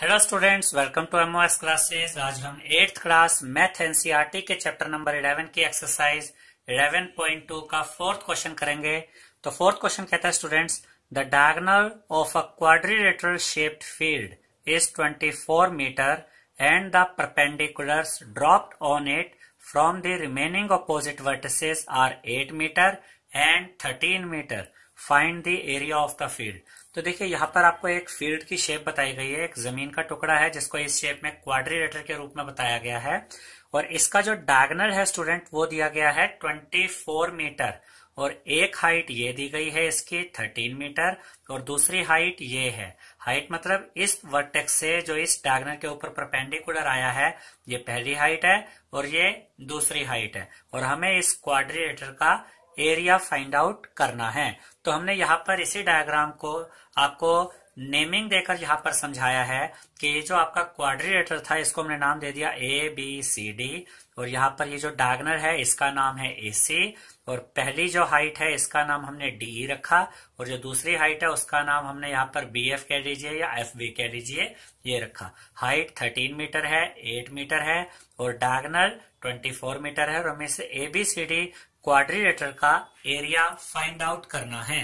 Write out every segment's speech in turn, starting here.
hello students welcome to MOS classes आज हम eighth class math NCERT के chapter number 11 की एक्सरसाइज 11.2 का फोर्थ क्वेश्चन करेंगे तो फोर्थ क्वेश्चन कहता है students the diagonal of a quadrilateral shaped field is 24 metre and the perpendiculars dropped on it from the remaining opposite vertices are 8 metre and 13 metre find the area of the field तो देखिए यहाँ पर आपको एक field की shape बताई गई है एक जमीन का टुकड़ा है जिसको इस शेप में क्वाड्रीलेटर के रूप में बताया गया है और इसका जो डायगनल है स्टूडेंट वो दिया गया है 24 मीटर और एक हाइट ये दी गई है इसकी 13 मीटर और दूसरी हाइट ये है हाइट मतलब इस वर्टेक्स से जो इस डायगनल के ऊपर परपेंडिकुलर आया है ये पहली हाइट है और ये दूसरी हाइट है और हमें इस क्वाड्रिलेटर का एरिया फाइंड आउट करना है तो हमने यहाँ पर इसी डायग्राम को आपको नेमिंग देकर यहां पर समझाया है कि ये जो आपका क्वाड्रिलेटर था इसको हमने नाम दे दिया ए बी सी डी और यहां पर ये जो डागनर है इसका नाम है ए सी और पहली जो हाइट है इसका नाम हमने डी e रखा और जो दूसरी हाइट है उसका नाम हमने यहाँ पर बी एफ कह लीजिए या एफ बी कह लीजिए ये रखा हाइट थर्टीन मीटर है एट मीटर है और डायगनल ट्वेंटी फोर मीटर है और हमें से A B C D quadrilateral का एरिया फाइंड आउट करना है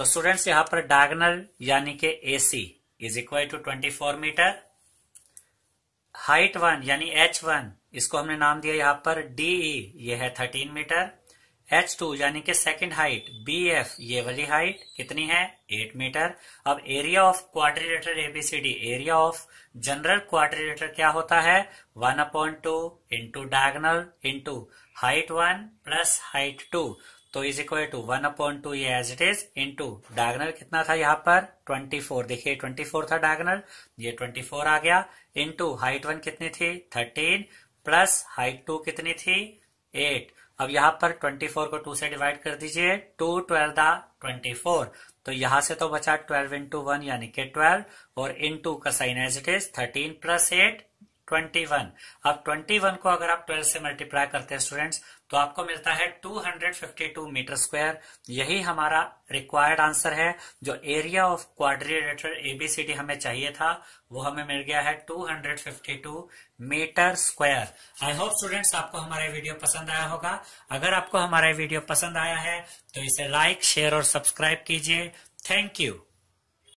तो स्टूडेंट्स यहां पर डायगनल यानी के AC is equal to twenty four metre height one यानी एच वन इसको हमने नाम दिया यहां पर डीई e, ये है थर्टीन मीटर एच टू यानी के सेकेंड हाइट बी एफ ये वाली हाइट कितनी है एट मीटर अब area of quadrilateral ABCD area of general quadrilateral क्या होता है one upon two into diagonal into height one plus height two तो is equal to one upon two ये as it is into diagonal कितना था यहाँ पर twenty four देखिए ट्वेंटी फोर था डायगनल ये ट्वेंटी फोर आ गया इन टू हाइट वन कितनी थी थर्टीन प्लस हाइट टू कितनी थी एट अब यहाँ पर ट्वेंटी फोर को टू से डिवाइड कर दीजिए टू ट्वेल्व था ट्वेंटी फोर तो यहां से तो बचा ट्वेल्व इंटू वन यानी के ट्वेल्व और इन टू का sign as it is thirteen plus eight twenty one अब ट्वेंटी वन को अगर आप ट्वेल्व से मल्टीप्लाई करते हैं स्टूडेंट्स तो आपको मिलता है two hundred fifty two metre square यही हमारा रिक्वायर्ड आंसर है जो एरिया ऑफ क्वाड्रिलेटर एबीसीडी हमें चाहिए था वो हमें मिल गया है two hundred fifty two metre square I hope students आपको हमारा वीडियो पसंद आया होगा अगर आपको हमारा वीडियो पसंद आया है तो इसे लाइक शेयर और सब्सक्राइब कीजिए थैंक यू